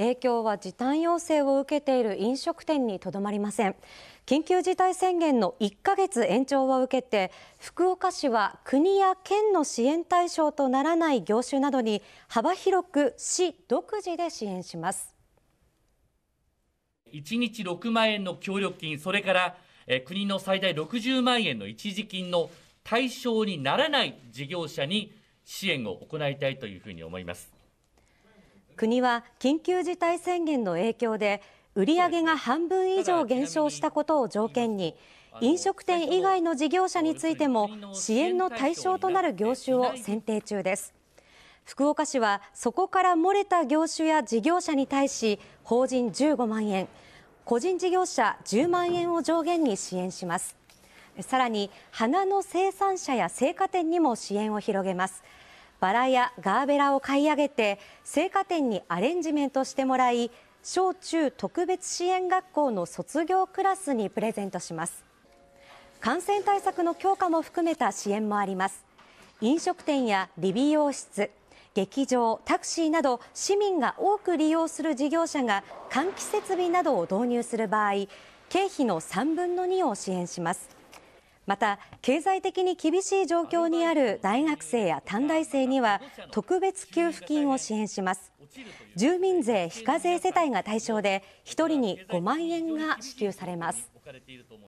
影響は時短要請を受けている飲食店にとどまりません緊急事態宣言の1ヶ月延長を受けて福岡市は国や県の支援対象とならない業種などに幅広く市独自で支援します1日6万円の協力金それから国の最大60万円の一時金の対象にならない事業者に支援を行いたいというふうに思います。国は緊急事態宣言の影響で、売り上げが半分以上減少したことを条件に、飲食店以外の事業者についても、支援の対象となる業種を選定中です。福岡市は、そこから漏れた業種や事業者に対し、法人15万円、個人事業者10万円を上限に支援します。さらに、花の生産者や生花店にも支援を広げます。バラやガーベラを買い上げて生花店にアレンジメントしてもらい小中特別支援学校の卒業クラスにプレゼントします感染対策の強化も含めた支援もあります飲食店や理美容室劇場タクシーなど市民が多く利用する事業者が換気設備などを導入する場合経費の3分の2を支援しますまた、経済的に厳しい状況にある大学生や短大生には、特別給付金を支援します。住民税非課税世帯が対象で、1人に5万円が支給されます。